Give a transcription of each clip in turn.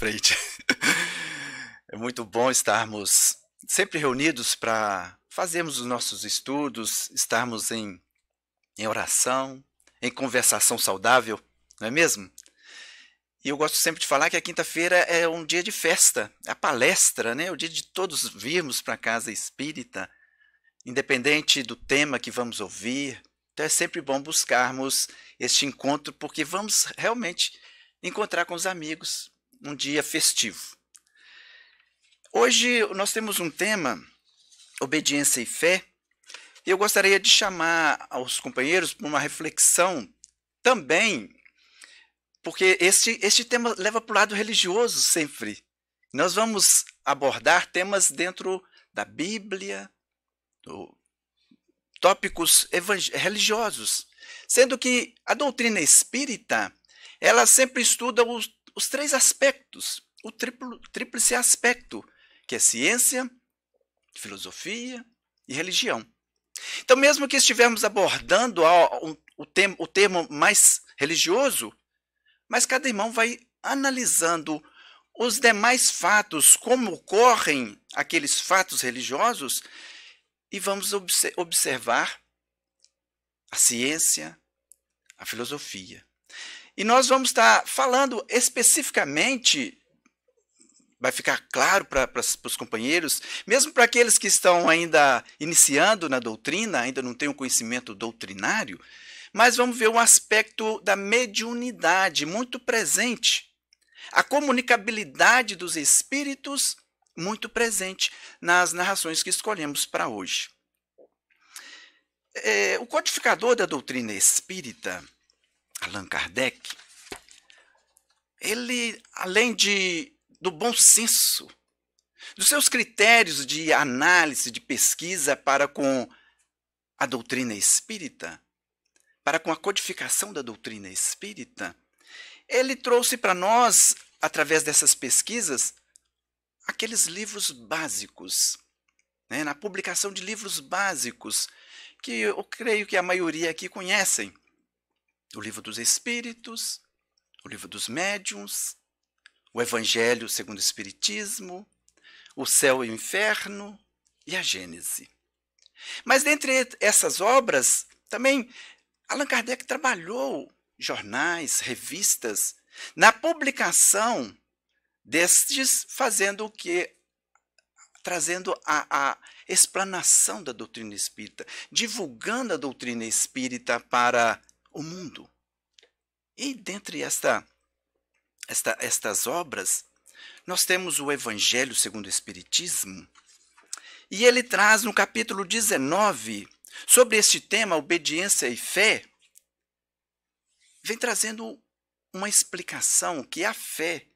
frente. É muito bom estarmos sempre reunidos para fazermos os nossos estudos, estarmos em, em oração, em conversação saudável, não é mesmo? E eu gosto sempre de falar que a quinta-feira é um dia de festa, é a palestra, né? o dia de todos virmos para a casa espírita, independente do tema que vamos ouvir. Então é sempre bom buscarmos este encontro, porque vamos realmente encontrar com os amigos, um dia festivo. Hoje nós temos um tema, obediência e fé, e eu gostaria de chamar aos companheiros para uma reflexão também, porque este, este tema leva para o lado religioso sempre. Nós vamos abordar temas dentro da Bíblia, do, tópicos religiosos, sendo que a doutrina espírita ela sempre estuda os os três aspectos, o triplo, tríplice aspecto, que é ciência, filosofia e religião. Então, mesmo que estivermos abordando o, termo, o termo mais religioso, mas cada irmão vai analisando os demais fatos, como ocorrem aqueles fatos religiosos, e vamos observar a ciência, a filosofia e nós vamos estar tá falando especificamente, vai ficar claro para os companheiros, mesmo para aqueles que estão ainda iniciando na doutrina, ainda não têm um conhecimento doutrinário, mas vamos ver um aspecto da mediunidade muito presente. A comunicabilidade dos espíritos muito presente nas narrações que escolhemos para hoje. É, o codificador da doutrina espírita, Allan Kardec, ele, além de, do bom senso, dos seus critérios de análise, de pesquisa para com a doutrina espírita, para com a codificação da doutrina espírita, ele trouxe para nós, através dessas pesquisas, aqueles livros básicos, né, na publicação de livros básicos, que eu creio que a maioria aqui conhecem o livro dos Espíritos, o livro dos Médiuns, o Evangelho segundo o Espiritismo, o Céu e o Inferno e a Gênese. Mas dentre essas obras, também Allan Kardec trabalhou jornais, revistas, na publicação destes, fazendo o que? Trazendo a, a explanação da doutrina espírita, divulgando a doutrina espírita para o mundo. E dentre esta, esta, estas obras, nós temos o Evangelho segundo o Espiritismo, e ele traz no capítulo 19, sobre este tema, obediência e fé, vem trazendo uma explicação que a fé,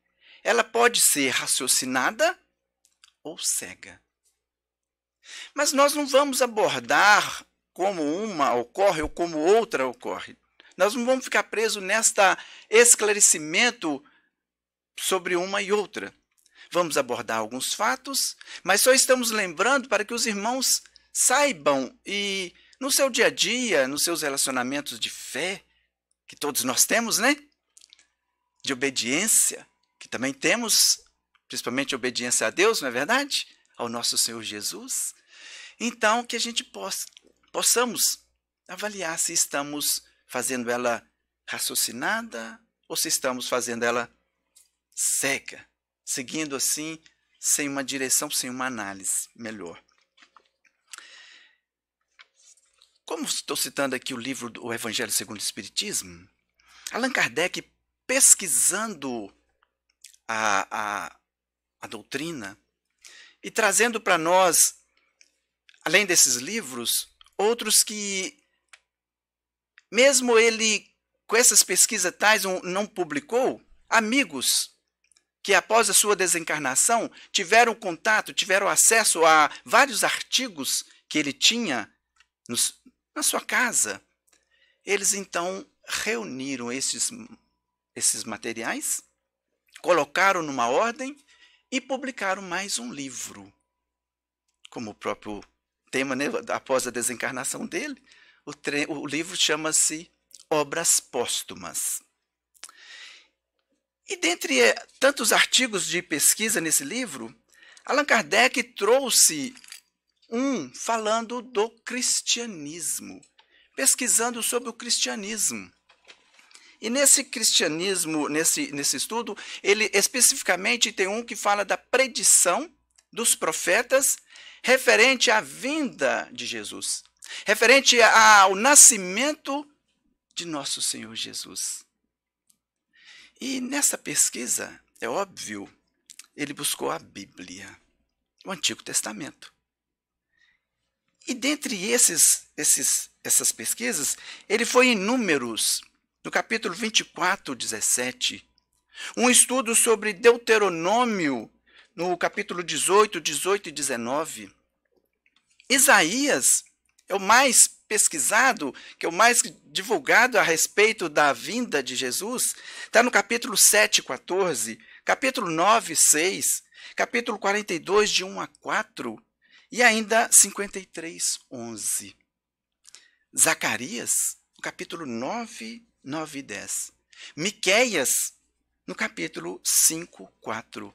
ela pode ser raciocinada ou cega. Mas nós não vamos abordar como uma ocorre ou como outra ocorre. Nós não vamos ficar presos nesta esclarecimento sobre uma e outra. Vamos abordar alguns fatos, mas só estamos lembrando para que os irmãos saibam e no seu dia a dia, nos seus relacionamentos de fé, que todos nós temos, né? De obediência, que também temos, principalmente obediência a Deus, não é verdade? Ao nosso Senhor Jesus. Então, que a gente possa, possamos avaliar se estamos fazendo ela raciocinada ou se estamos fazendo ela seca, seguindo assim, sem uma direção, sem uma análise melhor. Como estou citando aqui o livro do Evangelho segundo o Espiritismo, Allan Kardec, pesquisando a, a, a doutrina e trazendo para nós, além desses livros, outros que mesmo ele, com essas pesquisas tais, não publicou, amigos que após a sua desencarnação tiveram contato, tiveram acesso a vários artigos que ele tinha nos, na sua casa. Eles então reuniram esses, esses materiais, colocaram numa ordem e publicaram mais um livro, como o próprio tema, né, após a desencarnação dele, o, tre... o livro chama-se Obras Póstumas. E dentre eh, tantos artigos de pesquisa nesse livro, Allan Kardec trouxe um falando do cristianismo, pesquisando sobre o cristianismo. E nesse cristianismo, nesse, nesse estudo, ele especificamente tem um que fala da predição dos profetas referente à vinda de Jesus referente ao nascimento de nosso Senhor Jesus. E nessa pesquisa, é óbvio, ele buscou a Bíblia, o Antigo Testamento. E dentre esses, esses, essas pesquisas, ele foi em Números, no capítulo 24, 17. Um estudo sobre Deuteronômio, no capítulo 18, 18 e 19. Isaías, é o mais pesquisado, que é o mais divulgado a respeito da vinda de Jesus, está no capítulo 7, 14, capítulo 9, 6, capítulo 42, de 1 a 4, e ainda 53, 11. Zacarias, no capítulo 9, 9 e 10. Miquéias, no capítulo 5, 4.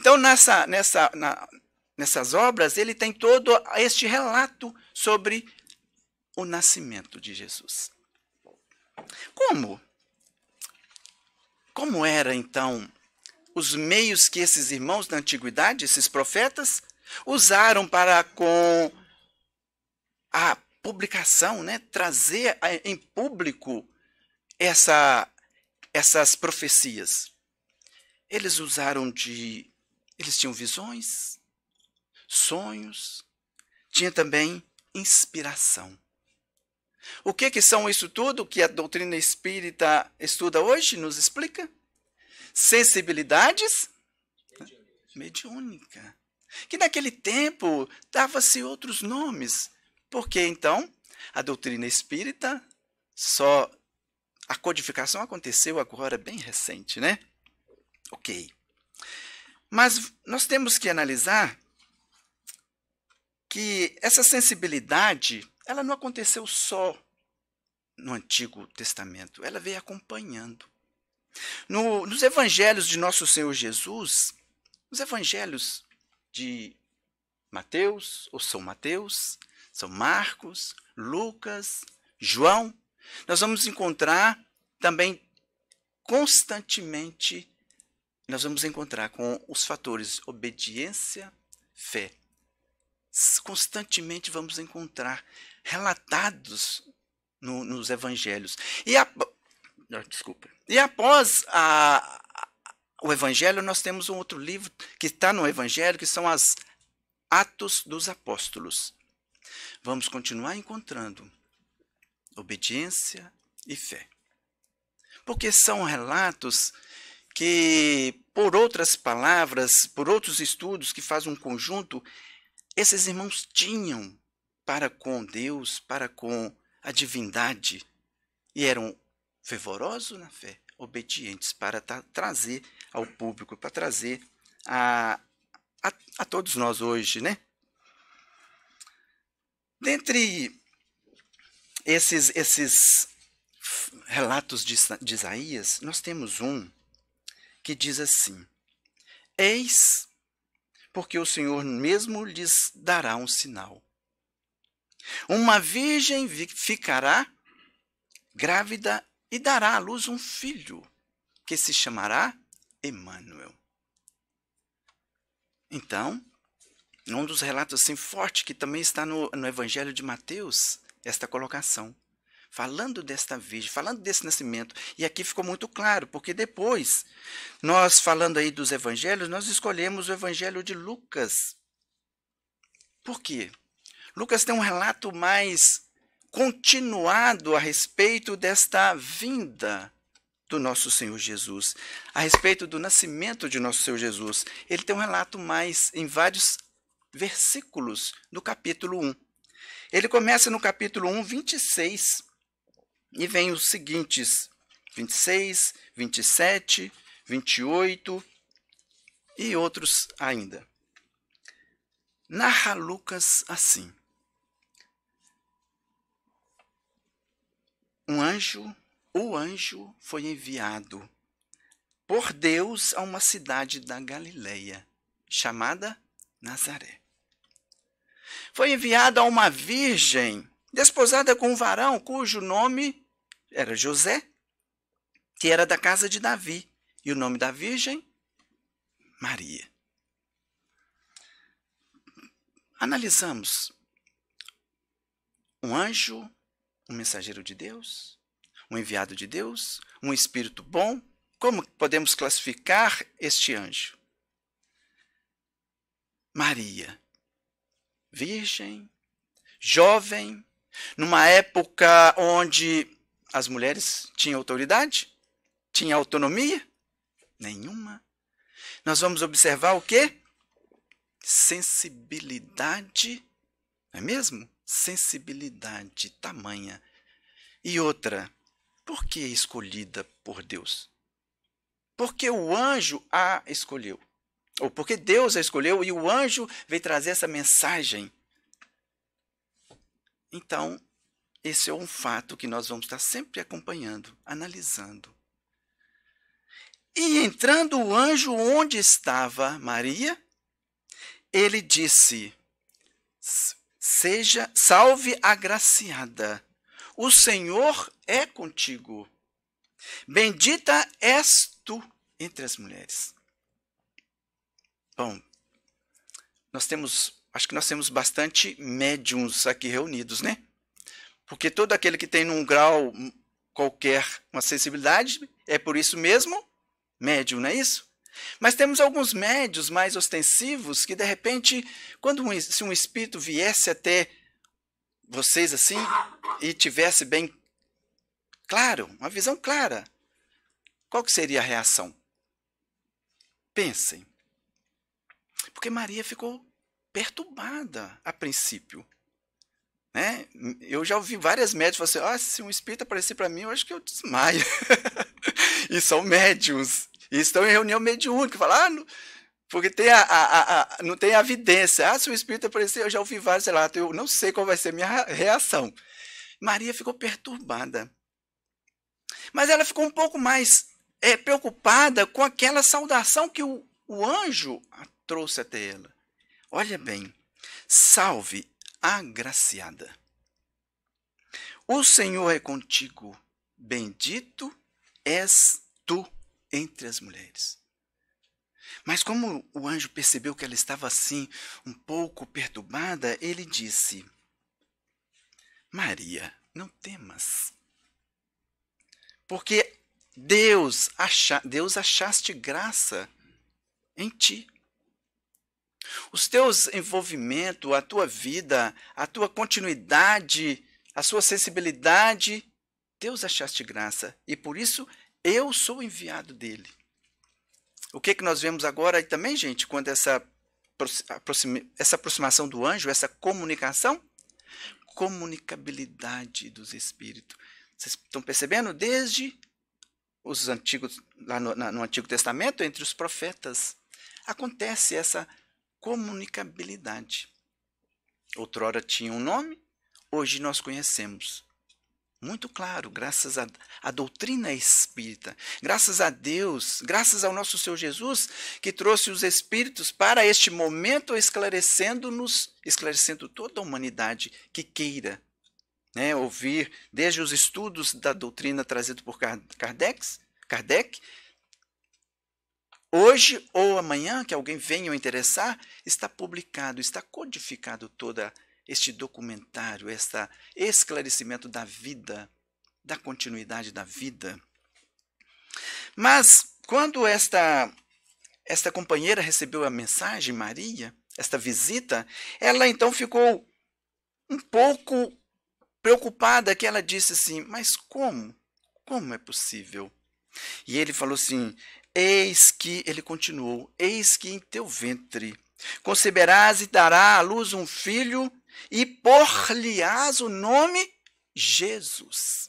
Então, nessa, nessa, na, nessas obras, ele tem todo este relato sobre o nascimento de Jesus. Como? Como era então os meios que esses irmãos da antiguidade, esses profetas, usaram para com a publicação, né, trazer em público essa, essas profecias. Eles usaram de eles tinham visões, sonhos, tinha também inspiração. O que, que são isso tudo que a doutrina espírita estuda hoje? Nos explica? Sensibilidades mediúnica. Que naquele tempo dava-se outros nomes. Porque então a doutrina espírita só. A codificação aconteceu agora bem recente, né? Ok. Mas nós temos que analisar que essa sensibilidade, ela não aconteceu só no Antigo Testamento, ela veio acompanhando. No, nos evangelhos de nosso Senhor Jesus, nos evangelhos de Mateus, ou São Mateus, São Marcos, Lucas, João, nós vamos encontrar também constantemente, nós vamos encontrar com os fatores obediência, fé constantemente vamos encontrar relatados no, nos evangelhos. E a, ah, desculpa. E após a, a, o evangelho, nós temos um outro livro que está no evangelho, que são as Atos dos Apóstolos. Vamos continuar encontrando obediência e fé. Porque são relatos que, por outras palavras, por outros estudos que fazem um conjunto, esses irmãos tinham para com Deus, para com a divindade, e eram fervorosos na fé, obedientes para tra trazer ao público, para trazer a, a, a todos nós hoje, né? Dentre esses, esses relatos de, de Isaías, nós temos um que diz assim: Eis porque o Senhor mesmo lhes dará um sinal. Uma virgem ficará grávida e dará à luz um filho, que se chamará Emmanuel. Então, um dos relatos assim forte que também está no, no Evangelho de Mateus, esta colocação falando desta virgem, falando desse nascimento. E aqui ficou muito claro, porque depois, nós falando aí dos evangelhos, nós escolhemos o evangelho de Lucas. Por quê? Lucas tem um relato mais continuado a respeito desta vinda do nosso Senhor Jesus, a respeito do nascimento de nosso Senhor Jesus. Ele tem um relato mais em vários versículos do capítulo 1. Ele começa no capítulo 1, 26, e vem os seguintes: 26, 27, 28 e outros ainda. Narra Lucas assim: Um anjo, o anjo foi enviado por Deus a uma cidade da Galileia, chamada Nazaré. Foi enviado a uma virgem desposada com um varão cujo nome era José, que era da casa de Davi, e o nome da virgem, Maria. Analisamos um anjo, um mensageiro de Deus, um enviado de Deus, um espírito bom. Como podemos classificar este anjo? Maria, virgem, jovem, numa época onde as mulheres tinham autoridade? Tinham autonomia? Nenhuma. Nós vamos observar o quê? Sensibilidade, não é mesmo? Sensibilidade tamanha. E outra, por que escolhida por Deus? Porque o anjo a escolheu. Ou porque Deus a escolheu e o anjo veio trazer essa mensagem então, esse é um fato que nós vamos estar sempre acompanhando, analisando. E entrando o anjo onde estava Maria, ele disse: Seja salve agraciada, o Senhor é contigo. Bendita és tu entre as mulheres. Bom, nós temos acho que nós temos bastante médiums aqui reunidos, né? Porque todo aquele que tem num grau hum, qualquer uma sensibilidade é por isso mesmo médium, não é isso? Mas temos alguns médios mais ostensivos que, de repente, quando um, se um espírito viesse até vocês assim e tivesse bem claro, uma visão clara, qual que seria a reação? Pensem. Porque Maria ficou perturbada a princípio. Né? Eu já ouvi várias médias falar assim: ah, se um espírito aparecer para mim, eu acho que eu desmaio. e são médios, E estão em reunião mediúnica. Falam, ah, porque tem a, a, a, não tem a evidência. Ah, se um espírito aparecer, eu já ouvi vários relatos. Eu não sei qual vai ser a minha reação. Maria ficou perturbada. Mas ela ficou um pouco mais é, preocupada com aquela saudação que o, o anjo trouxe até ela. Olha bem, salve, agraciada. O Senhor é contigo, bendito és tu entre as mulheres. Mas como o anjo percebeu que ela estava assim, um pouco perturbada, ele disse: Maria, não temas. Porque Deus, acha, Deus achaste graça em ti. Os teus envolvimento, a tua vida, a tua continuidade, a sua sensibilidade, Deus achaste graça e por isso eu sou enviado dele. O que, que nós vemos agora e também, gente, quando essa, essa aproximação do anjo, essa comunicação? Comunicabilidade dos espíritos. Vocês estão percebendo? Desde os antigos, lá no, no Antigo Testamento, entre os profetas, acontece essa comunicabilidade. Outrora tinha um nome, hoje nós conhecemos. Muito claro, graças à doutrina espírita, graças a Deus, graças ao nosso Senhor Jesus, que trouxe os espíritos para este momento, esclarecendo-nos, esclarecendo toda a humanidade que queira né, ouvir, desde os estudos da doutrina trazido por Kardec, Kardec hoje ou amanhã, que alguém venha o interessar, está publicado, está codificado todo este documentário, este esclarecimento da vida, da continuidade da vida. Mas quando esta esta companheira recebeu a mensagem, Maria, esta visita, ela então ficou um pouco preocupada que ela disse assim: "Mas como? Como é possível?" E ele falou assim: Eis que, ele continuou, eis que em teu ventre conceberás e dará à luz um filho, e por-lhe-ás o nome Jesus.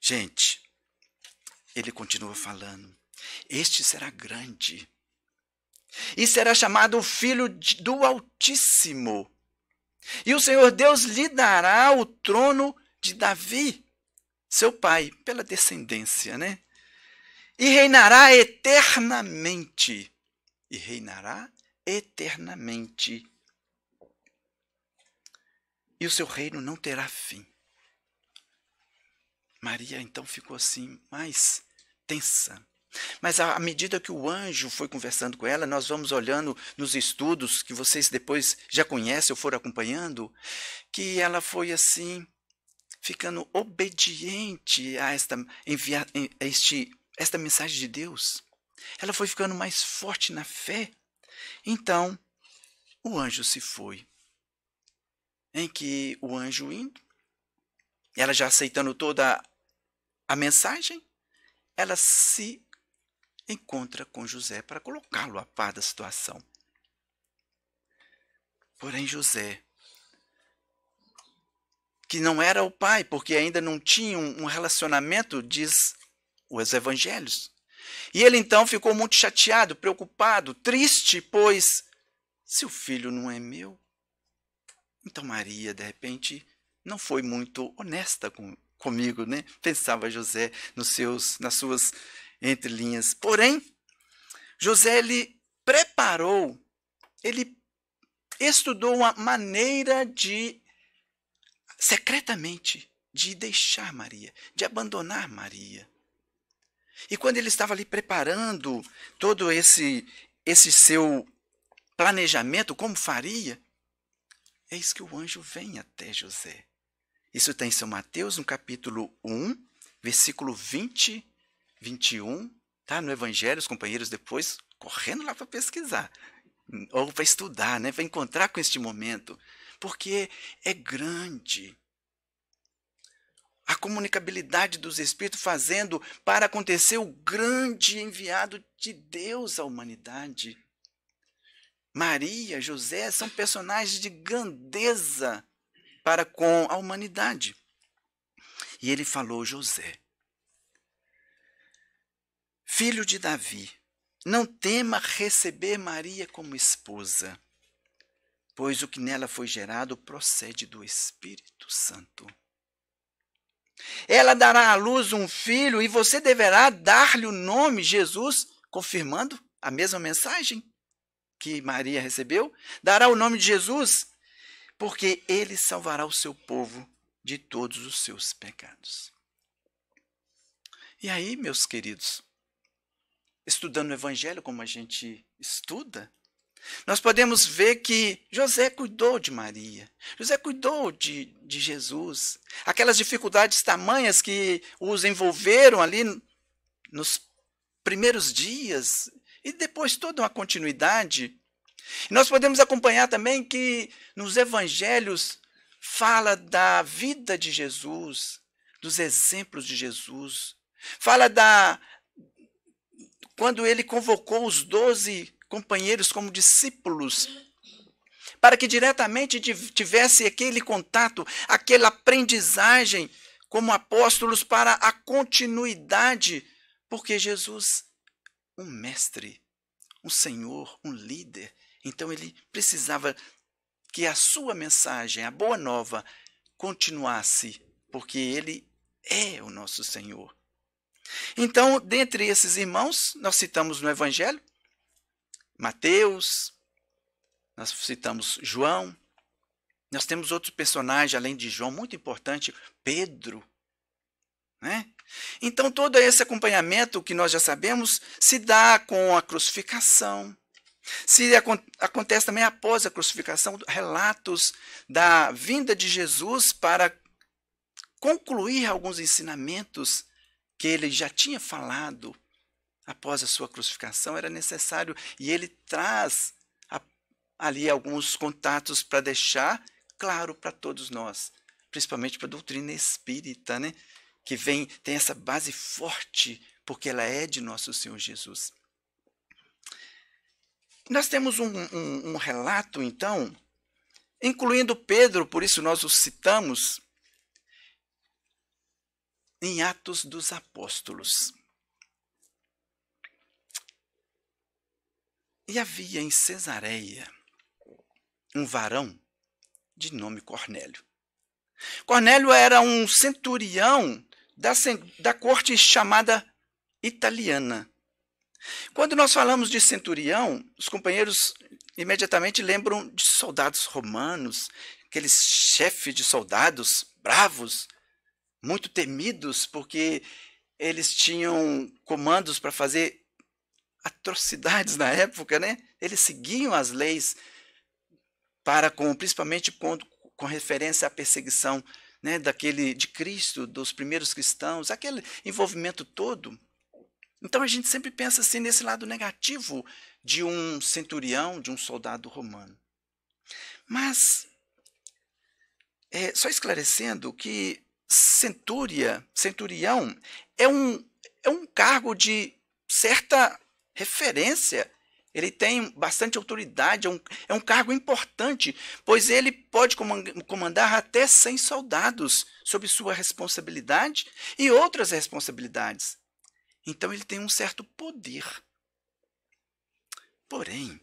Gente, ele continua falando, este será grande, e será chamado Filho do Altíssimo, e o Senhor Deus lhe dará o trono de Davi, seu pai, pela descendência, né? e reinará eternamente. E reinará eternamente. E o seu reino não terá fim. Maria então ficou assim, mais tensa. Mas à medida que o anjo foi conversando com ela, nós vamos olhando nos estudos que vocês depois já conhecem ou foram acompanhando, que ela foi assim, ficando obediente a, esta, a este esta mensagem de Deus, ela foi ficando mais forte na fé. Então, o anjo se foi. Em que o anjo indo, ela já aceitando toda a mensagem, ela se encontra com José para colocá-lo a par da situação. Porém, José, que não era o pai, porque ainda não tinha um relacionamento, diz os evangelhos. E ele então ficou muito chateado, preocupado, triste, pois se o filho não é meu. Então Maria, de repente, não foi muito honesta com, comigo, né? Pensava José nos seus, nas suas entrelinhas. Porém, José ele preparou, ele estudou uma maneira de secretamente de deixar Maria, de abandonar Maria. E quando ele estava ali preparando todo esse esse seu planejamento, como faria, eis que o anjo vem até José. Isso está em São Mateus, no capítulo 1, versículo 20, 21, tá? No Evangelho, os companheiros depois correndo lá para pesquisar, ou para estudar, né? Para encontrar com este momento, porque é grande a comunicabilidade dos Espíritos fazendo para acontecer o grande enviado de Deus à humanidade. Maria, José são personagens de grandeza para com a humanidade. E ele falou: José, filho de Davi, não tema receber Maria como esposa, pois o que nela foi gerado procede do Espírito Santo. Ela dará à luz um filho e você deverá dar-lhe o nome Jesus, confirmando a mesma mensagem que Maria recebeu. Dará o nome de Jesus, porque ele salvará o seu povo de todos os seus pecados. E aí, meus queridos, estudando o Evangelho como a gente estuda, nós podemos ver que José cuidou de Maria, José cuidou de, de Jesus. Aquelas dificuldades tamanhas que os envolveram ali nos primeiros dias e depois toda uma continuidade. nós podemos acompanhar também que nos evangelhos fala da vida de Jesus, dos exemplos de Jesus, fala da. Quando ele convocou os doze companheiros como discípulos, para que diretamente tivesse aquele contato, aquela aprendizagem como apóstolos para a continuidade, porque Jesus, um mestre, um senhor, um líder, então ele precisava que a sua mensagem, a boa nova, continuasse, porque ele é o nosso Senhor. Então, dentre esses irmãos, nós citamos no Evangelho Mateus, nós citamos João, nós temos outro personagem além de João, muito importante, Pedro. Né? Então, todo esse acompanhamento que nós já sabemos se dá com a crucificação. Se acontece também após a crucificação, relatos da vinda de Jesus para concluir alguns ensinamentos que ele já tinha falado após a sua crucificação era necessário e ele traz a, ali alguns contatos para deixar claro para todos nós, principalmente para a doutrina espírita, né? que vem tem essa base forte porque ela é de nosso Senhor Jesus. Nós temos um, um, um relato então, incluindo Pedro, por isso nós o citamos em Atos dos Apóstolos. E havia em Cesareia um varão de nome Cornélio. Cornélio era um centurião da, da corte chamada italiana. Quando nós falamos de centurião, os companheiros imediatamente lembram de soldados romanos, aqueles chefes de soldados bravos, muito temidos, porque eles tinham comandos para fazer atrocidades na época, né? Eles seguiam as leis para com, principalmente com, com referência à perseguição né, daquele de Cristo, dos primeiros cristãos, aquele envolvimento todo. Então a gente sempre pensa assim nesse lado negativo de um centurião, de um soldado romano. Mas é, só esclarecendo que centúria, centurião é um, é um cargo de certa referência. Ele tem bastante autoridade, é um, é um cargo importante, pois ele pode comandar até 100 soldados sob sua responsabilidade e outras responsabilidades. Então ele tem um certo poder. Porém,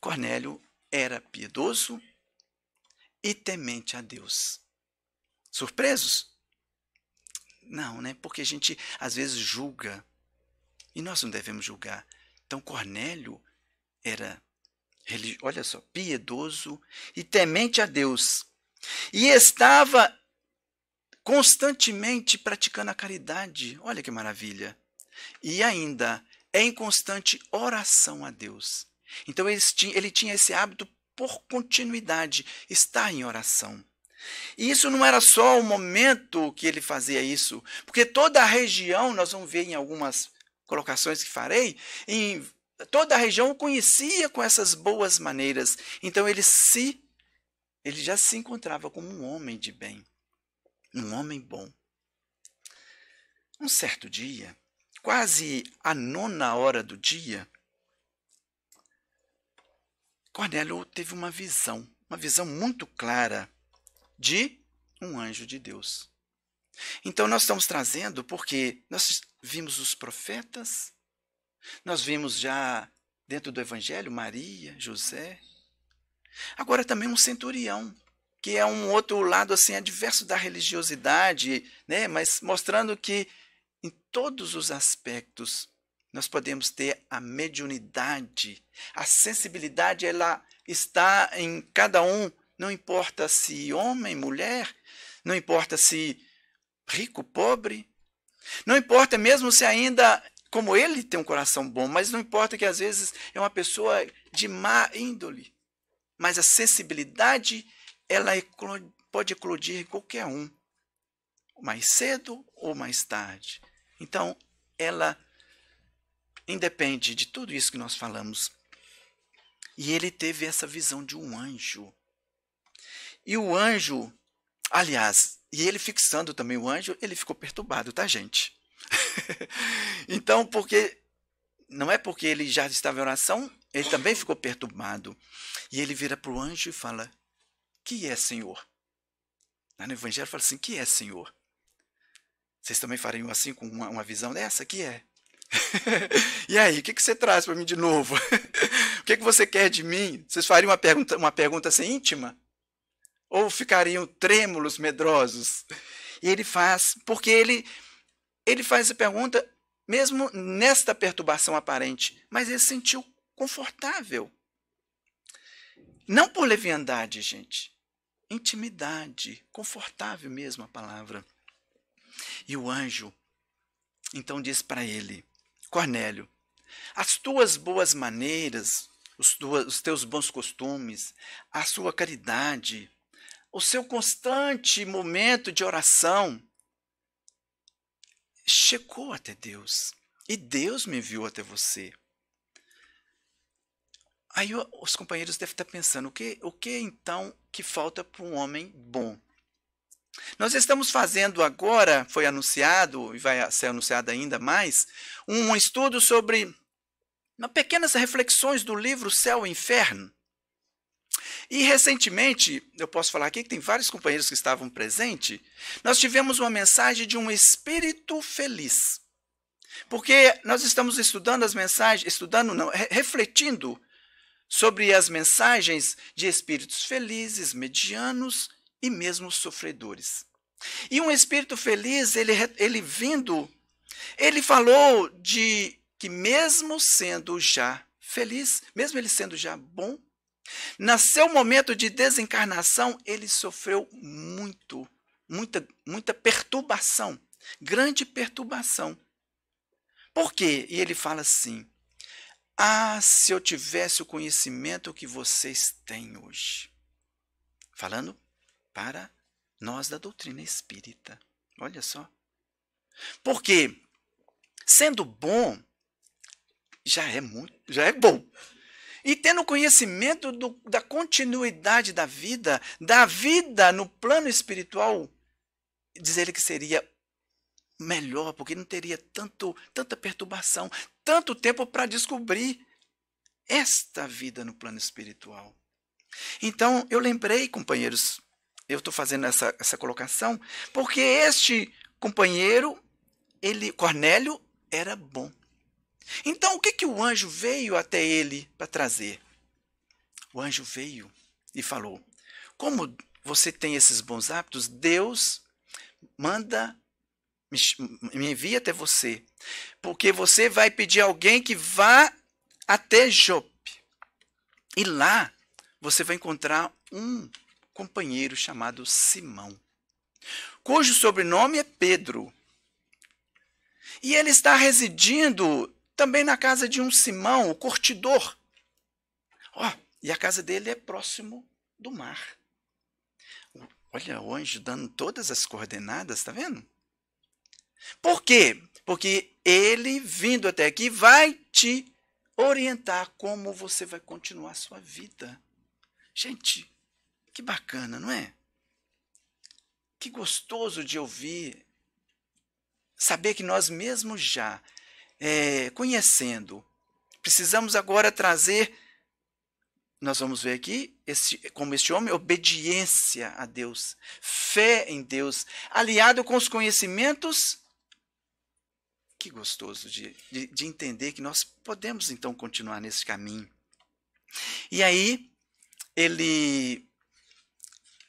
Cornélio era piedoso e temente a Deus. Surpresos? Não, né? Porque a gente às vezes julga e nós não devemos julgar. Então, Cornélio era, olha só, piedoso e temente a Deus. E estava constantemente praticando a caridade. Olha que maravilha. E ainda em constante oração a Deus. Então, ele tinha esse hábito por continuidade, estar em oração. E isso não era só o momento que ele fazia isso, porque toda a região, nós vamos ver em algumas colocações que farei, em toda a região o conhecia com essas boas maneiras. Então ele se ele já se encontrava como um homem de bem, um homem bom. Um certo dia, quase à nona hora do dia, Cornélio teve uma visão, uma visão muito clara de um anjo de Deus. Então nós estamos trazendo porque nós vimos os profetas, nós vimos já dentro do Evangelho Maria, José. Agora também um centurião, que é um outro lado assim adverso da religiosidade, né? mas mostrando que em todos os aspectos nós podemos ter a mediunidade. A sensibilidade ela está em cada um, não importa se homem, mulher, não importa se rico, pobre. Não importa mesmo se ainda, como ele tem um coração bom, mas não importa que às vezes é uma pessoa de má índole. Mas a sensibilidade, ela pode eclodir em qualquer um, mais cedo ou mais tarde. Então, ela independe de tudo isso que nós falamos. E ele teve essa visão de um anjo. E o anjo, aliás, e ele fixando também o anjo, ele ficou perturbado, tá, gente? então, porque não é porque ele já estava em oração, ele também ficou perturbado. E ele vira para o anjo e fala: Que é, Senhor? Lá no Evangelho fala assim: Que é, Senhor? Vocês também fariam assim com uma, uma visão dessa? Que é? e aí, o que, que você traz para mim de novo? o que, que você quer de mim? Vocês fariam uma pergunta, uma pergunta assim íntima? Ou ficariam trêmulos, medrosos? E ele faz, porque ele, ele faz a pergunta mesmo nesta perturbação aparente, mas ele se sentiu confortável. Não por leviandade, gente. Intimidade, confortável mesmo a palavra. E o anjo então diz para ele: Cornélio, as tuas boas maneiras, os, tuas, os teus bons costumes, a sua caridade, o seu constante momento de oração chegou até Deus. E Deus me enviou até você. Aí os companheiros devem estar pensando, o que, o que então que falta para um homem bom? Nós estamos fazendo agora, foi anunciado e vai ser anunciado ainda mais, um estudo sobre pequenas reflexões do livro Céu e Inferno. E recentemente, eu posso falar aqui que tem vários companheiros que estavam presentes, nós tivemos uma mensagem de um espírito feliz. Porque nós estamos estudando as mensagens, estudando não, refletindo sobre as mensagens de espíritos felizes, medianos e mesmo sofredores. E um espírito feliz, ele, ele vindo, ele falou de que mesmo sendo já feliz, mesmo ele sendo já bom, no seu momento de desencarnação, ele sofreu muito, muita, muita perturbação, grande perturbação. Por quê? E ele fala assim: Ah, se eu tivesse o conhecimento que vocês têm hoje. Falando para nós da doutrina espírita. Olha só. Porque sendo bom já é muito, já é bom. E tendo conhecimento do, da continuidade da vida, da vida no plano espiritual, diz ele que seria melhor, porque não teria tanto, tanta perturbação, tanto tempo para descobrir esta vida no plano espiritual. Então, eu lembrei, companheiros, eu estou fazendo essa, essa colocação, porque este companheiro, ele, Cornélio, era bom. Então, o que, que o anjo veio até ele para trazer? O anjo veio e falou: Como você tem esses bons hábitos, Deus manda me envia até você, porque você vai pedir alguém que vá até Jope. E lá você vai encontrar um companheiro chamado Simão, cujo sobrenome é Pedro. E ele está residindo também na casa de um Simão, o curtidor. Ó, oh, e a casa dele é próximo do mar. Olha o anjo dando todas as coordenadas, tá vendo? Por quê? Porque ele vindo até aqui vai te orientar como você vai continuar a sua vida. Gente, que bacana, não é? Que gostoso de ouvir. Saber que nós mesmos já é, conhecendo. Precisamos agora trazer, nós vamos ver aqui, como este homem, obediência a Deus, fé em Deus, aliado com os conhecimentos. Que gostoso de, de, de entender que nós podemos então continuar nesse caminho. E aí, ele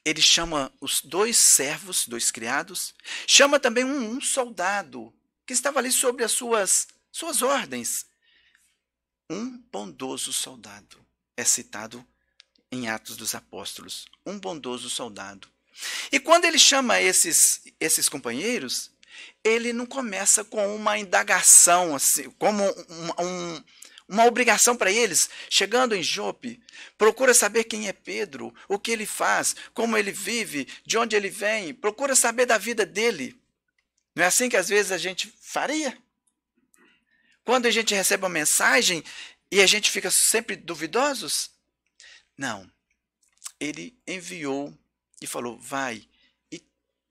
ele chama os dois servos, dois criados, chama também um, um, soldado que estava ali sobre as suas suas ordens. Um bondoso soldado é citado em Atos dos Apóstolos. Um bondoso soldado. E quando ele chama esses, esses companheiros, ele não começa com uma indagação, assim, como um, um, uma obrigação para eles. Chegando em Jope, procura saber quem é Pedro, o que ele faz, como ele vive, de onde ele vem, procura saber da vida dele. Não é assim que às vezes a gente faria? Quando a gente recebe uma mensagem e a gente fica sempre duvidosos? Não. Ele enviou e falou: Vai e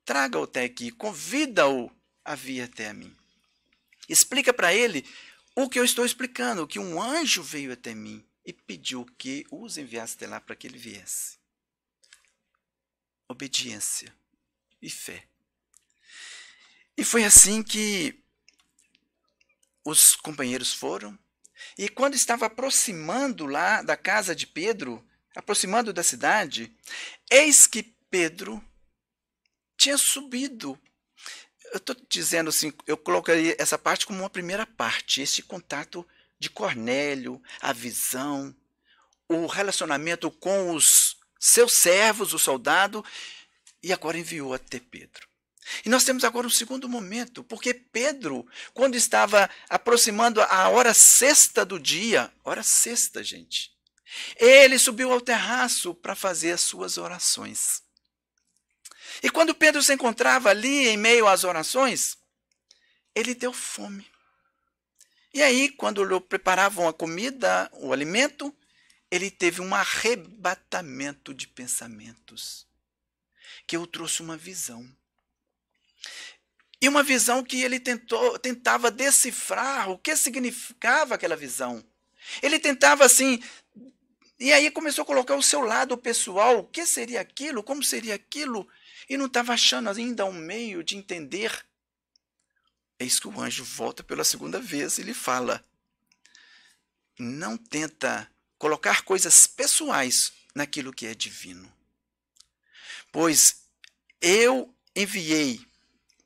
traga-o até aqui, convida-o a vir até a mim. Explica para ele o que eu estou explicando, que um anjo veio até mim e pediu que os enviasse até lá para que ele viesse. Obediência e fé. E foi assim que os companheiros foram. E quando estava aproximando lá da casa de Pedro, aproximando da cidade, eis que Pedro tinha subido. Eu estou dizendo assim, eu coloquei essa parte como uma primeira parte, esse contato de Cornélio, a visão, o relacionamento com os seus servos, o soldado, e agora enviou até Pedro. E nós temos agora um segundo momento, porque Pedro, quando estava aproximando a hora sexta do dia, hora sexta, gente, ele subiu ao terraço para fazer as suas orações. E quando Pedro se encontrava ali em meio às orações, ele deu fome. E aí, quando lhe preparavam a comida, o alimento, ele teve um arrebatamento de pensamentos que eu trouxe uma visão. E uma visão que ele tentou, tentava decifrar o que significava aquela visão. Ele tentava assim. E aí começou a colocar o seu lado pessoal, o que seria aquilo, como seria aquilo, e não estava achando ainda um meio de entender. Eis é que o anjo volta pela segunda vez e lhe fala: Não tenta colocar coisas pessoais naquilo que é divino. Pois eu enviei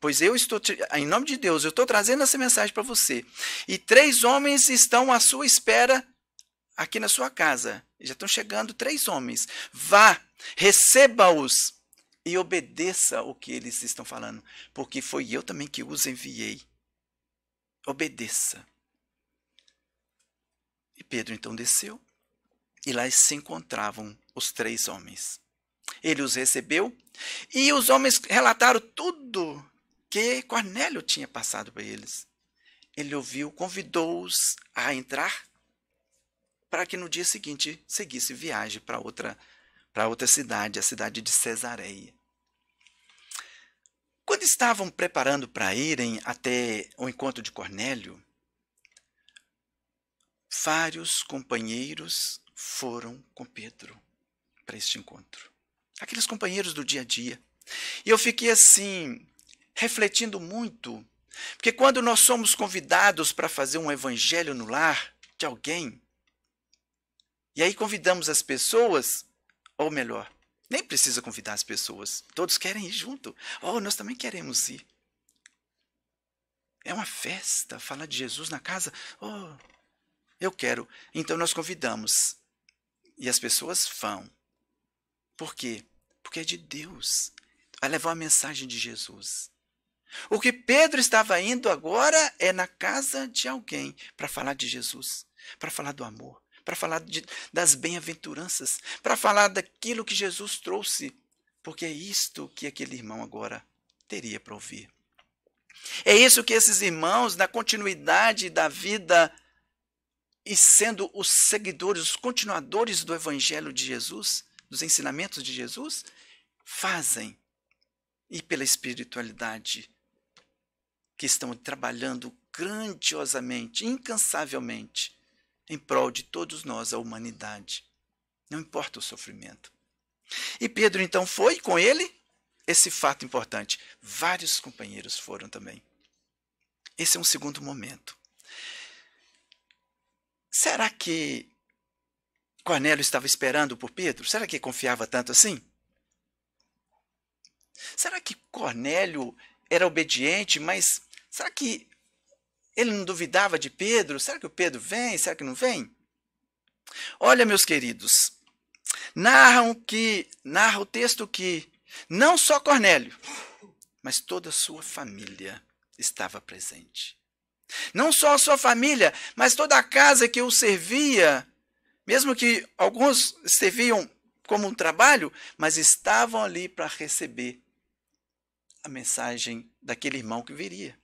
pois eu estou, ah, em nome de Deus, eu estou trazendo essa mensagem para você. E três homens estão à sua espera aqui na sua casa. Já estão chegando três homens. Vá, receba-os e obedeça o que eles estão falando, porque foi eu também que os enviei. Obedeça. E Pedro então desceu, e lá se encontravam os três homens. Ele os recebeu, e os homens relataram tudo que Cornélio tinha passado para eles. Ele ouviu, convidou-os a entrar para que no dia seguinte seguisse viagem para outra para outra cidade, a cidade de Cesareia. Quando estavam preparando para irem até o encontro de Cornélio, vários companheiros foram com Pedro para este encontro. Aqueles companheiros do dia a dia. E eu fiquei assim, refletindo muito. Porque quando nós somos convidados para fazer um evangelho no lar de alguém, e aí convidamos as pessoas, ou melhor, nem precisa convidar as pessoas, todos querem ir junto. Oh, nós também queremos ir. É uma festa falar de Jesus na casa. Oh, eu quero. Então nós convidamos. E as pessoas vão. Por quê? Porque é de Deus. Vai levar a mensagem de Jesus. O que Pedro estava indo agora é na casa de alguém para falar de Jesus, para falar do amor, para falar de, das bem-aventuranças, para falar daquilo que Jesus trouxe, porque é isto que aquele irmão agora teria para ouvir. É isso que esses irmãos, na continuidade da vida e sendo os seguidores, os continuadores do Evangelho de Jesus, dos ensinamentos de Jesus, fazem. E pela espiritualidade que estão trabalhando grandiosamente, incansavelmente, em prol de todos nós, a humanidade. Não importa o sofrimento. E Pedro então foi com ele, esse fato importante. Vários companheiros foram também. Esse é um segundo momento. Será que Cornélio estava esperando por Pedro? Será que confiava tanto assim? Será que Cornélio era obediente, mas Será que ele não duvidava de Pedro? Será que o Pedro vem? Será que não vem? Olha, meus queridos, narram que, narra o texto que não só Cornélio, mas toda a sua família estava presente. Não só a sua família, mas toda a casa que o servia, mesmo que alguns serviam como um trabalho, mas estavam ali para receber a mensagem daquele irmão que viria.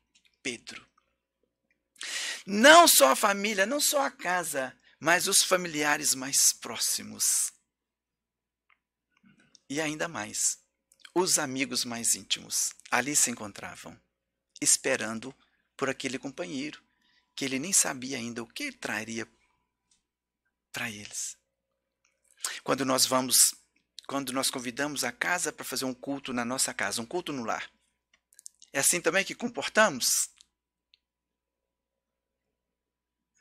Pedro. Não só a família, não só a casa, mas os familiares mais próximos. E ainda mais, os amigos mais íntimos ali se encontravam, esperando por aquele companheiro que ele nem sabia ainda o que ele traria para eles. Quando nós vamos, quando nós convidamos a casa para fazer um culto na nossa casa, um culto no lar, é assim também que comportamos?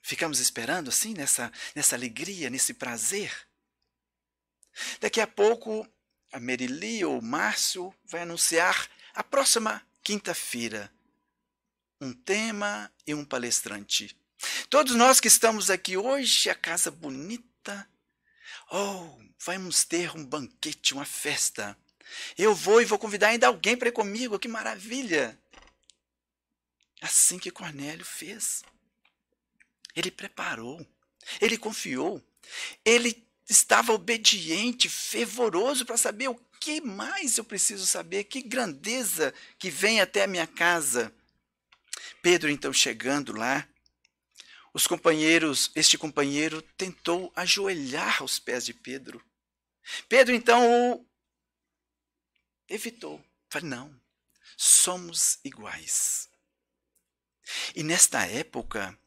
Ficamos esperando assim, nessa, nessa alegria, nesse prazer? Daqui a pouco, a Merili ou Márcio vai anunciar a próxima quinta-feira um tema e um palestrante. Todos nós que estamos aqui hoje, a casa bonita, oh, vamos ter um banquete, uma festa. Eu vou e vou convidar ainda alguém para ir comigo, que maravilha! Assim que Cornélio fez. Ele preparou, ele confiou, ele estava obediente, fervoroso para saber o que mais eu preciso saber, que grandeza que vem até a minha casa. Pedro, então, chegando lá, os companheiros, este companheiro tentou ajoelhar aos pés de Pedro. Pedro, então, o evitou. Falei, não, somos iguais. E nesta época,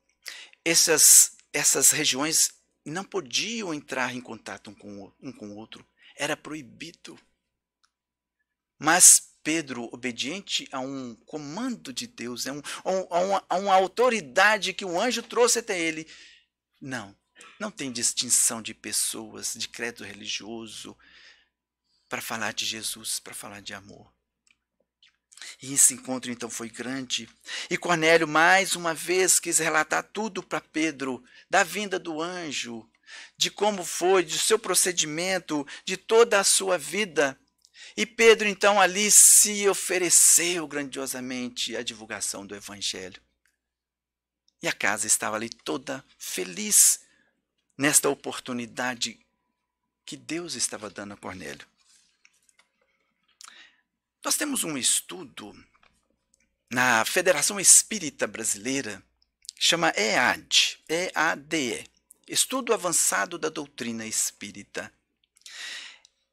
essas, essas regiões não podiam entrar em contato um com, um com o outro, era proibido. Mas Pedro, obediente a um comando de Deus, a, um, a, uma, a uma autoridade que o um anjo trouxe até ele, não, não tem distinção de pessoas, de credo religioso, para falar de Jesus, para falar de amor. E esse encontro então foi grande. E Cornélio mais uma vez quis relatar tudo para Pedro, da vinda do anjo, de como foi, do seu procedimento, de toda a sua vida. E Pedro então ali se ofereceu grandiosamente à divulgação do evangelho. E a casa estava ali toda feliz nesta oportunidade que Deus estava dando a Cornélio. Nós temos um estudo na Federação Espírita Brasileira, chama EAD, EADE, Estudo Avançado da Doutrina Espírita.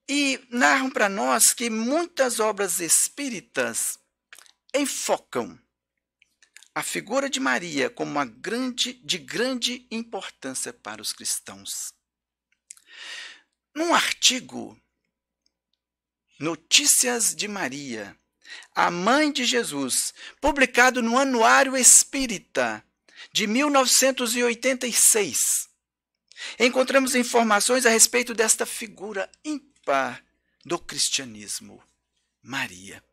E narram para nós que muitas obras espíritas enfocam a figura de Maria como uma grande, de grande importância para os cristãos. Num artigo Notícias de Maria, a mãe de Jesus, publicado no Anuário Espírita de 1986. Encontramos informações a respeito desta figura ímpar do cristianismo, Maria.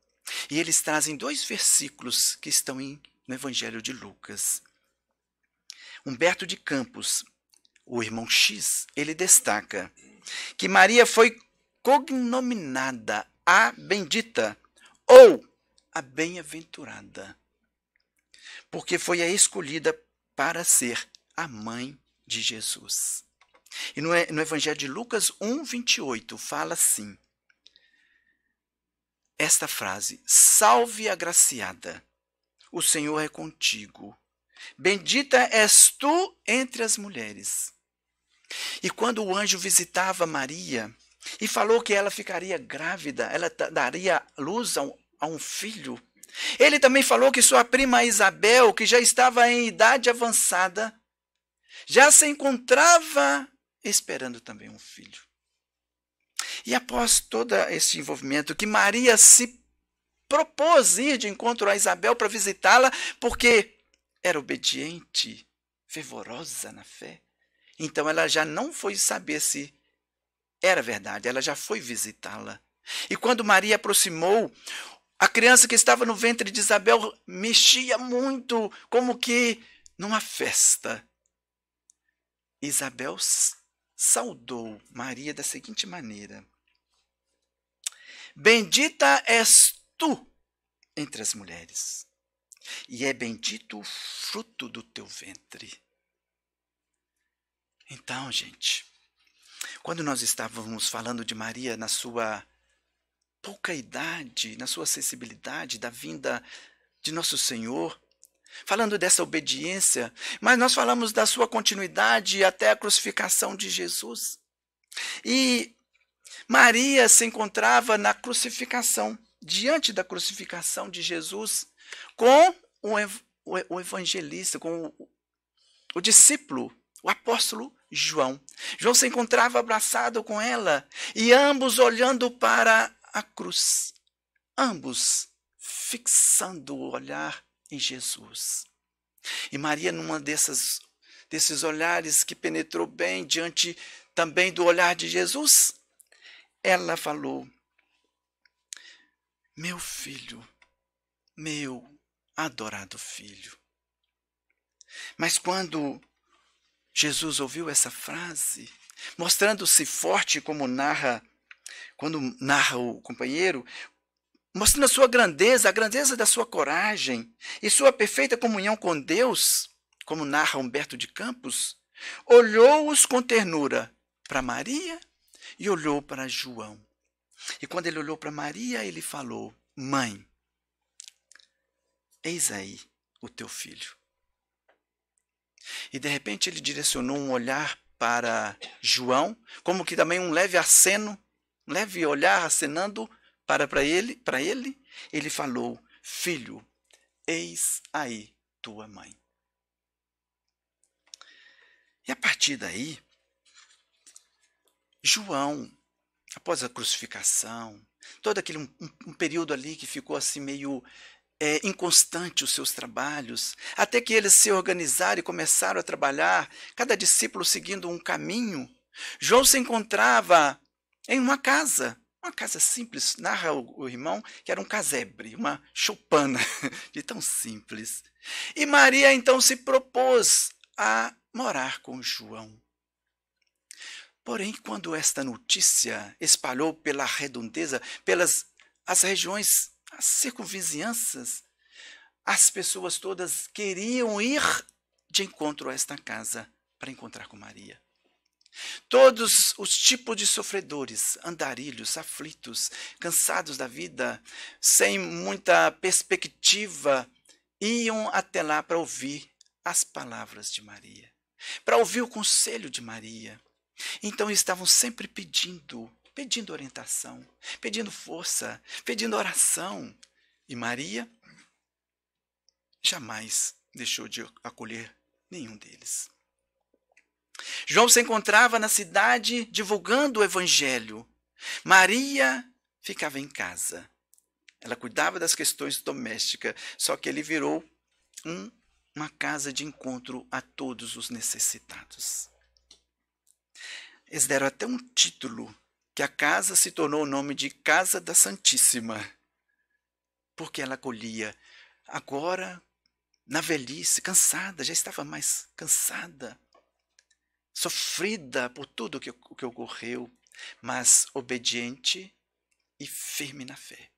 E eles trazem dois versículos que estão em, no Evangelho de Lucas. Humberto de Campos, o irmão X, ele destaca que Maria foi cognominada a bendita ou a bem-aventurada, porque foi a escolhida para ser a mãe de Jesus. E no, no Evangelho de Lucas 1, 28, fala assim: esta frase: Salve agraciada, o Senhor é contigo. Bendita és tu entre as mulheres. E quando o anjo visitava Maria, e falou que ela ficaria grávida, ela daria luz a um, a um filho. Ele também falou que sua prima Isabel, que já estava em idade avançada, já se encontrava esperando também um filho. E após todo esse envolvimento, que Maria se propôs ir de encontro a Isabel para visitá-la, porque era obediente, fervorosa na fé. Então ela já não foi saber se era verdade, ela já foi visitá-la. E quando Maria aproximou, a criança que estava no ventre de Isabel mexia muito, como que numa festa. Isabel saudou Maria da seguinte maneira: Bendita és tu entre as mulheres, e é bendito o fruto do teu ventre. Então, gente, quando nós estávamos falando de Maria na sua pouca idade, na sua acessibilidade da vinda de nosso Senhor, falando dessa obediência, mas nós falamos da sua continuidade até a crucificação de Jesus. E Maria se encontrava na crucificação, diante da crucificação de Jesus, com o, evangelista, com o, o discípulo, o apóstolo João. João se encontrava abraçado com ela e ambos olhando para a cruz, ambos fixando o olhar em Jesus. E Maria, numa dessas desses olhares que penetrou bem diante também do olhar de Jesus, ela falou: Meu filho, meu adorado filho. Mas quando Jesus ouviu essa frase, mostrando-se forte, como narra, quando narra o companheiro, mostrando a sua grandeza, a grandeza da sua coragem e sua perfeita comunhão com Deus, como narra Humberto de Campos, olhou-os com ternura para Maria e olhou para João. E quando ele olhou para Maria, ele falou: Mãe, eis aí o teu filho. E de repente ele direcionou um olhar para João, como que também um leve aceno, um leve olhar acenando para para ele, para ele, ele falou: "Filho, eis aí tua mãe". E a partir daí, João, após a crucificação, todo aquele um, um período ali que ficou assim meio é, inconstante os seus trabalhos, até que eles se organizaram e começaram a trabalhar, cada discípulo seguindo um caminho. João se encontrava em uma casa, uma casa simples, narra o, o irmão que era um casebre, uma choupana, de tão simples. E Maria então se propôs a morar com João. Porém, quando esta notícia espalhou pela redondeza, pelas as regiões as circunvizinhanças, as pessoas todas queriam ir de encontro a esta casa para encontrar com Maria. Todos os tipos de sofredores, andarilhos, aflitos, cansados da vida, sem muita perspectiva, iam até lá para ouvir as palavras de Maria, para ouvir o conselho de Maria. Então estavam sempre pedindo pedindo orientação, pedindo força, pedindo oração. E Maria jamais deixou de acolher nenhum deles. João se encontrava na cidade divulgando o evangelho. Maria ficava em casa. Ela cuidava das questões domésticas, só que ele virou um, uma casa de encontro a todos os necessitados. Eles deram até um título que a casa se tornou o nome de Casa da Santíssima, porque ela acolhia, agora, na velhice, cansada, já estava mais cansada, sofrida por tudo o que, que ocorreu, mas obediente e firme na fé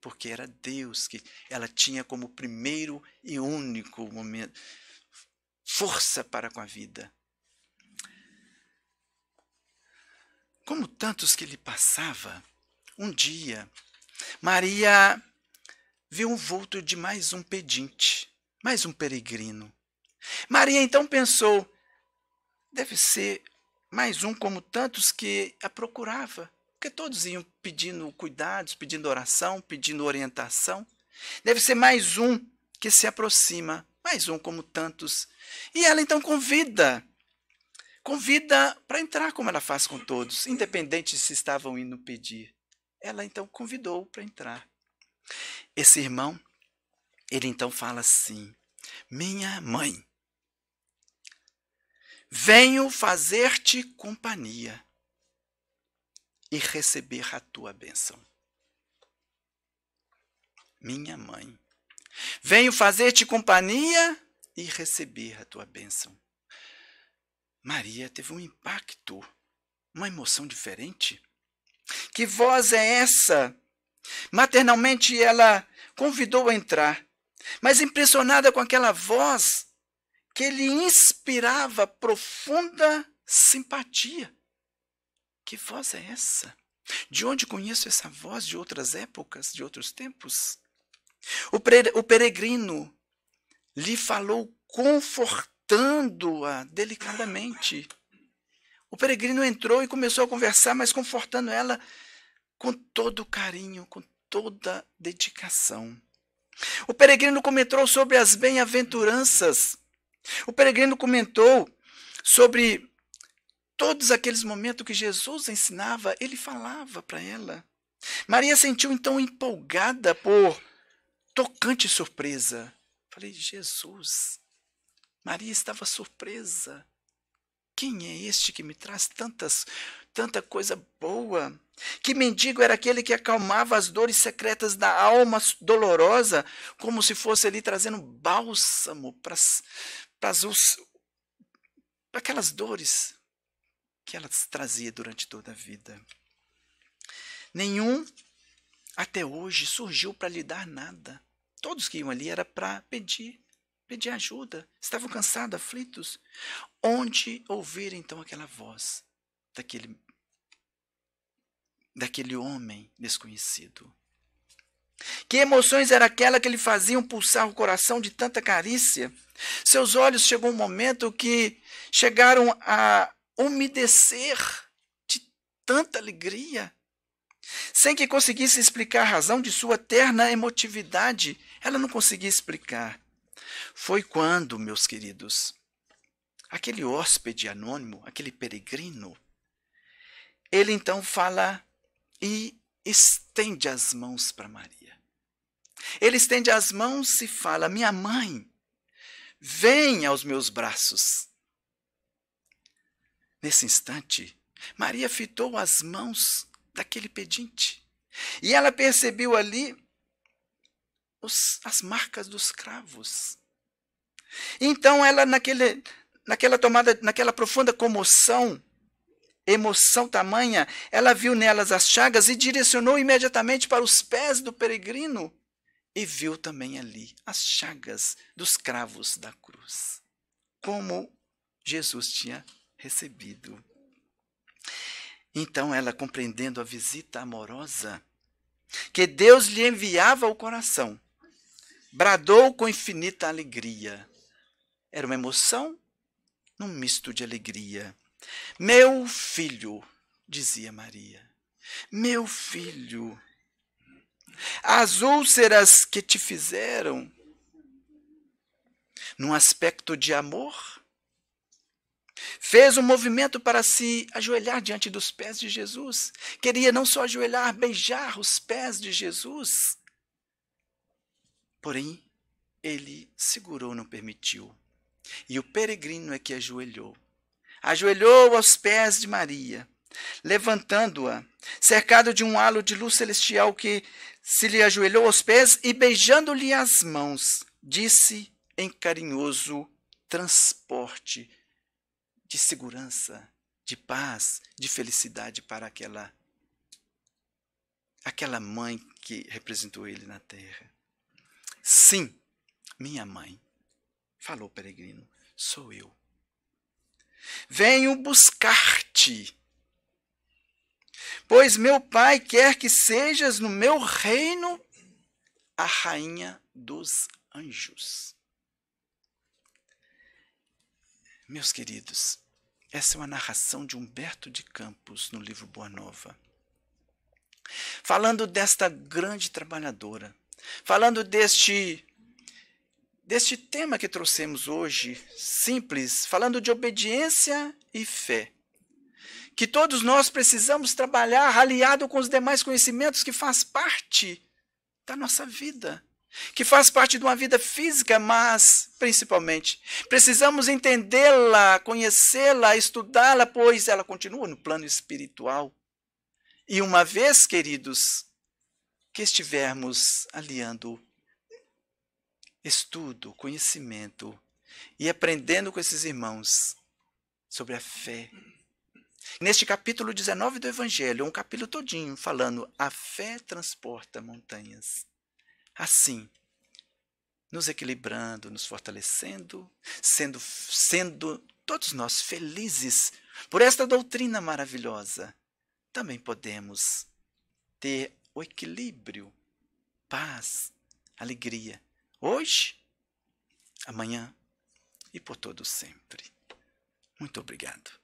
porque era Deus que ela tinha como primeiro e único momento força para com a vida. como tantos que lhe passava, um dia Maria viu um vulto de mais um pedinte, mais um peregrino. Maria então pensou: deve ser mais um como tantos que a procurava, porque todos iam pedindo cuidados, pedindo oração, pedindo orientação. Deve ser mais um que se aproxima, mais um como tantos. E ela então convida convida para entrar, como ela faz com todos, independente se estavam indo pedir. Ela então convidou para entrar. Esse irmão, ele então fala assim: Minha mãe, venho fazer-te companhia e receber a tua bênção. Minha mãe, venho fazer-te companhia e receber a tua bênção. Maria teve um impacto, uma emoção diferente. Que voz é essa? Maternalmente ela convidou a entrar, mas impressionada com aquela voz que lhe inspirava profunda simpatia. Que voz é essa? De onde conheço essa voz de outras épocas, de outros tempos? O peregrino lhe falou confortável confortando a delicadamente. O peregrino entrou e começou a conversar, mas confortando ela com todo carinho, com toda dedicação. O peregrino comentou sobre as bem-aventuranças. O peregrino comentou sobre todos aqueles momentos que Jesus ensinava, ele falava para ela. Maria sentiu então empolgada por tocante surpresa. Falei, Jesus, Maria estava surpresa. Quem é este que me traz tantas, tanta coisa boa? Que mendigo era aquele que acalmava as dores secretas da alma dolorosa, como se fosse ali trazendo bálsamo para aquelas dores que ela trazia durante toda a vida. Nenhum até hoje surgiu para lhe dar nada. Todos que iam ali era para pedir, Pedi ajuda, estavam cansados, aflitos. Onde ouvir então aquela voz daquele, daquele homem desconhecido? Que emoções era aquela que lhe faziam pulsar o coração de tanta carícia? Seus olhos chegou um momento que chegaram a umedecer de tanta alegria, sem que conseguisse explicar a razão de sua terna emotividade. Ela não conseguia explicar, foi quando, meus queridos, aquele hóspede anônimo, aquele peregrino, ele então fala e estende as mãos para Maria. Ele estende as mãos e fala: Minha mãe, vem aos meus braços. Nesse instante, Maria fitou as mãos daquele pedinte e ela percebeu ali os, as marcas dos cravos. Então ela naquele, naquela tomada, naquela profunda comoção, emoção tamanha, ela viu nelas as chagas e direcionou imediatamente para os pés do peregrino e viu também ali as chagas dos cravos da cruz. Como Jesus tinha recebido. Então ela, compreendendo a visita amorosa que Deus lhe enviava ao coração, bradou com infinita alegria: era uma emoção num misto de alegria. Meu filho, dizia Maria, meu filho, as úlceras que te fizeram, num aspecto de amor, fez um movimento para se ajoelhar diante dos pés de Jesus. Queria não só ajoelhar, beijar os pés de Jesus. Porém, ele segurou, não permitiu. E o peregrino é que ajoelhou. Ajoelhou aos pés de Maria, levantando-a, cercado de um halo de luz celestial que se lhe ajoelhou aos pés e beijando-lhe as mãos, disse em carinhoso transporte de segurança, de paz, de felicidade para aquela aquela mãe que representou ele na terra. Sim, minha mãe, falou o peregrino, sou eu. Venho buscar-te, pois meu pai quer que sejas no meu reino a rainha dos anjos. Meus queridos, essa é uma narração de Humberto de Campos no livro Boa Nova. Falando desta grande trabalhadora, falando deste deste tema que trouxemos hoje, simples, falando de obediência e fé. Que todos nós precisamos trabalhar aliado com os demais conhecimentos que faz parte da nossa vida, que faz parte de uma vida física, mas principalmente precisamos entendê-la, conhecê-la, estudá-la, pois ela continua no plano espiritual. E uma vez, queridos, que estivermos aliando estudo, conhecimento e aprendendo com esses irmãos sobre a fé. Neste capítulo 19 do Evangelho, um capítulo todinho falando a fé transporta montanhas. Assim, nos equilibrando, nos fortalecendo, sendo, sendo todos nós felizes por esta doutrina maravilhosa, também podemos ter o equilíbrio, paz, alegria hoje, amanhã e por todo sempre. Muito obrigado.